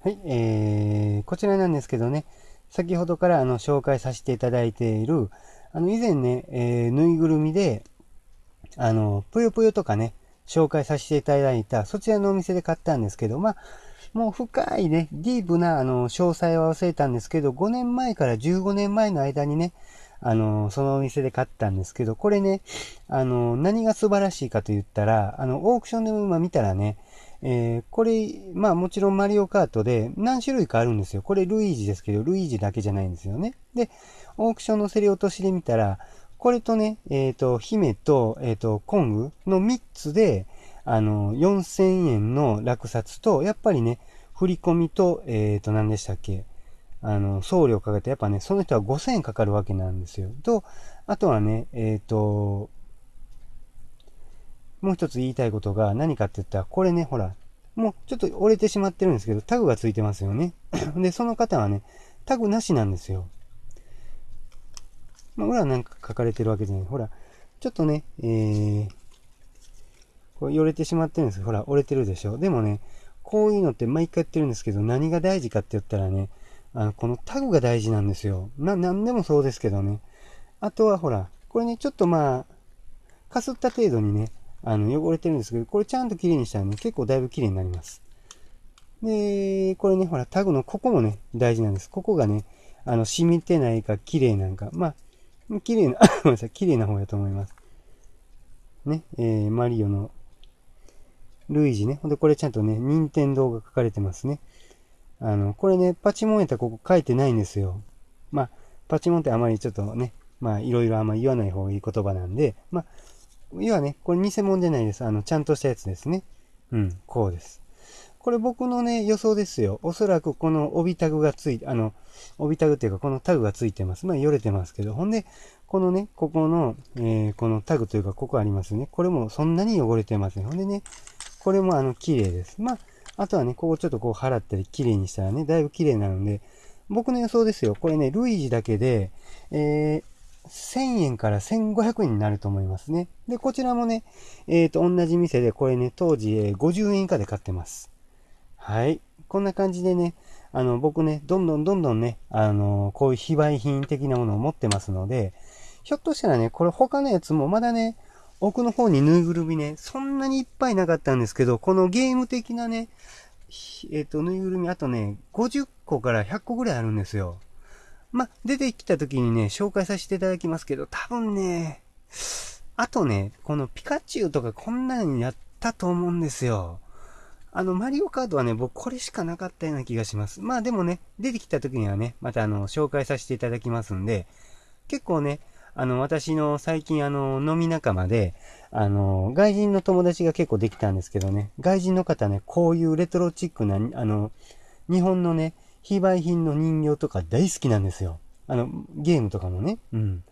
はい、えー、こちらなんですけどね、先ほどからあの紹介させていただいている、あの以前ね、えー、ぬいぐるみで、あの、ぷよぷよとかね、紹介させていただいた、そちらのお店で買ったんですけど、まあ、もう深いね、ディープなあの詳細は忘れたんですけど、5年前から15年前の間にね、あの、そのお店で買ったんですけど、これね、あの、何が素晴らしいかと言ったら、あの、オークションでも今見たらね、えー、これ、まあもちろんマリオカートで何種類かあるんですよ。これルイージですけど、ルイージだけじゃないんですよね。で、オークションの競り落としで見たら、これとね、えっ、ー、と、姫と、えっ、ー、と、コングの3つで、あの、4000円の落札と、やっぱりね、振り込みと、えっ、ー、と、何でしたっけ、あの、送料かけて、やっぱね、その人は5000円かかるわけなんですよ。と、あとはね、えっ、と、もう一つ言いたいことが何かって言ったら、これね、ほら、もうちょっと折れてしまってるんですけど、タグがついてますよね。で、その方はね、タグなしなんですよ。まあ、裏はなんか書かれてるわけじゃない。ほら、ちょっとね、えー、これ、よれてしまってるんですほら、折れてるでしょ。でもね、こういうのって毎回やってるんですけど、何が大事かって言ったらね、あの、このタグが大事なんですよ。な、なんでもそうですけどね。あとはほら、これね、ちょっとまあ、かすった程度にね、あの、汚れてるんですけど、これちゃんと綺麗にしたらね、結構だいぶ綺麗になります。で、これね、ほら、タグのここもね、大事なんです。ここがね、あの、染みてないか綺麗なんか、まあ、綺麗な、ごめんなさい、綺麗な方やと思います。ね、えー、マリオの、ルイージね。ほんで、これちゃんとね、任天堂が書かれてますね。あの、これね、パチモンやったらここ書いてないんですよ。まあ、パチモンってあまりちょっとね、まあ、いろいろあんまり言わない方がいい言葉なんで、まあ、要はね、これ偽物じゃないです。あの、ちゃんとしたやつですね。うん、こうです。これ僕のね、予想ですよ。おそらくこの帯タグがついて、あの、帯タグっていうかこのタグがついてます。まあ、よれてますけど。ほんで、このね、ここの、えー、このタグというか、ここありますね。これもそんなに汚れてません、ほんでね、これもあの、綺麗です。まあ、あとはね、ここちょっとこう払ったり綺麗にしたらね、だいぶ綺麗なので、僕の予想ですよ。これね、ルイージだけで、えー、1000円から1500円になると思いますね。で、こちらもね、えっ、ー、と、同じ店で、これね、当時、え50円以下で買ってます。はい。こんな感じでね、あの、僕ね、どんどんどんどんね、あの、こういう非売品的なものを持ってますので、ひょっとしたらね、これ他のやつもまだね、奥の方にぬいぐるみね、そんなにいっぱいなかったんですけど、このゲーム的なね、えっ、ー、と、ぬいぐるみ、あとね、50個から100個ぐらいあるんですよ。ま出てきた時にね、紹介させていただきますけど、多分ね、あとね、このピカチュウとかこんなのにやったと思うんですよ。あの、マリオカードはね、僕これしかなかったような気がします。まあでもね、出てきた時にはね、またあの、紹介させていただきますんで、結構ね、あの、私の最近あの、飲み仲間で、あの、外人の友達が結構できたんですけどね、外人の方ね、こういうレトロチックな、あの、日本のね、非売品の人形とか大好きなんですよ。あの、ゲームとかもね。うん。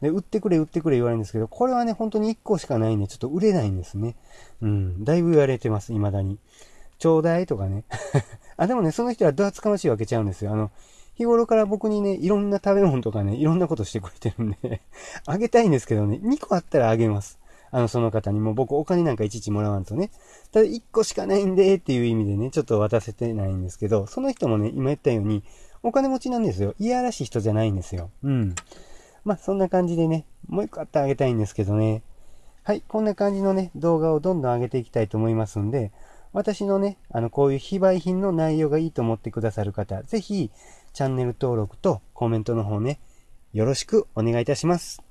で、売ってくれ、売ってくれ言われるんですけど、これはね、本当に1個しかないんで、ちょっと売れないんですね。うん。だいぶ言われてます、未だに。ちょうだいとかね。あ、でもね、その人はアつかましいわけちゃうんですよ。あの、日頃から僕にね、いろんな食べ物とかね、いろんなことしてくれてるんで あげたいんですけどね、2個あったらあげます。あの、その方にも僕お金なんかいちいちもらわんとね、ただ1個しかないんでっていう意味でね、ちょっと渡せてないんですけど、その人もね、今言ったように、お金持ちなんですよ。いやらしい人じゃないんですよ。うん。まあ、そんな感じでね、もう一個あってあげたいんですけどね。はい、こんな感じのね、動画をどんどん上げていきたいと思いますんで、私のね、あの、こういう非売品の内容がいいと思ってくださる方、ぜひ、チャンネル登録とコメントの方ね、よろしくお願いいたします。